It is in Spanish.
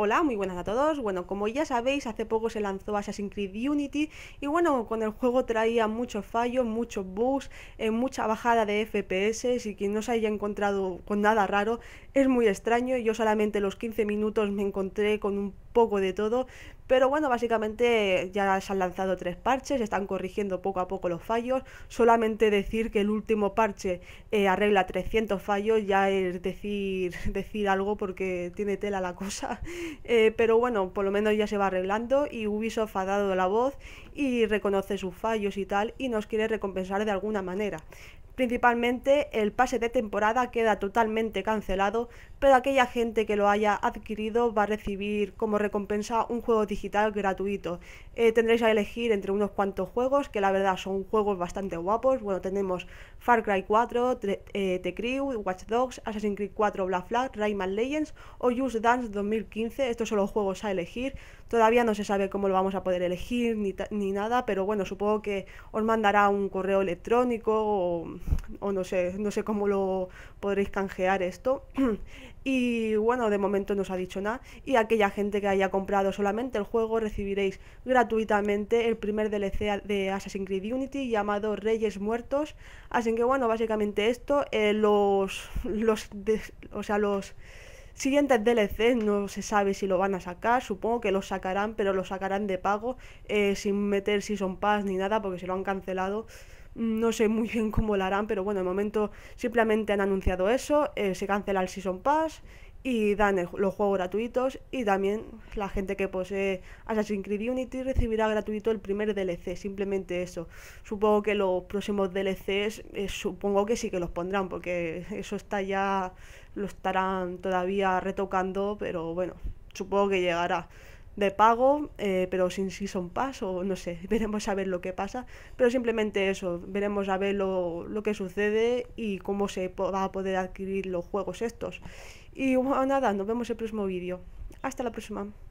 Hola, muy buenas a todos. Bueno, como ya sabéis, hace poco se lanzó Assassin's Creed Unity y bueno, con el juego traía muchos fallos, muchos bugs, eh, mucha bajada de FPS y quien no se haya encontrado con nada raro es muy extraño. Yo solamente los 15 minutos me encontré con un poco de todo. Pero bueno, básicamente ya se han lanzado tres parches, están corrigiendo poco a poco los fallos. Solamente decir que el último parche eh, arregla 300 fallos ya es decir, decir algo porque tiene tela la cosa. Eh, pero bueno, por lo menos ya se va arreglando y Ubisoft ha dado la voz y reconoce sus fallos y tal y nos quiere recompensar de alguna manera. Principalmente el pase de temporada queda totalmente cancelado, pero aquella gente que lo haya adquirido va a recibir como recompensa un juego digital gratuito. Eh, tendréis a elegir entre unos cuantos juegos, que la verdad son juegos bastante guapos. Bueno, tenemos Far Cry 4, eh, The, Crew, Watch Dogs, Assassin's Creed 4, Black Flag, Rayman Legends o Just Dance 2015. Estos son los juegos a elegir. Todavía no se sabe cómo lo vamos a poder elegir ni, ni nada, pero bueno, supongo que os mandará un correo electrónico o o no sé, no sé cómo lo podréis canjear esto. y bueno, de momento no os ha dicho nada. Y aquella gente que haya comprado solamente el juego recibiréis gratuitamente el primer DLC de Assassin's Creed Unity llamado Reyes Muertos. Así que bueno, básicamente esto, eh, los, los, o sea, los siguientes DLC no se sabe si lo van a sacar, supongo que lo sacarán, pero lo sacarán de pago, eh, sin meter Season Pass ni nada, porque se lo han cancelado. No sé muy bien cómo lo harán, pero bueno, de momento simplemente han anunciado eso, eh, se cancela el Season Pass y dan los juegos gratuitos y también la gente que posee Assassin's Creed Unity recibirá gratuito el primer DLC, simplemente eso. Supongo que los próximos DLCs eh, supongo que sí que los pondrán porque eso está ya lo estarán todavía retocando, pero bueno, supongo que llegará de pago, eh, pero sin Season Pass o no sé, veremos a ver lo que pasa. Pero simplemente eso, veremos a ver lo, lo que sucede y cómo se va a poder adquirir los juegos estos. Y nada, nos vemos el próximo vídeo. Hasta la próxima.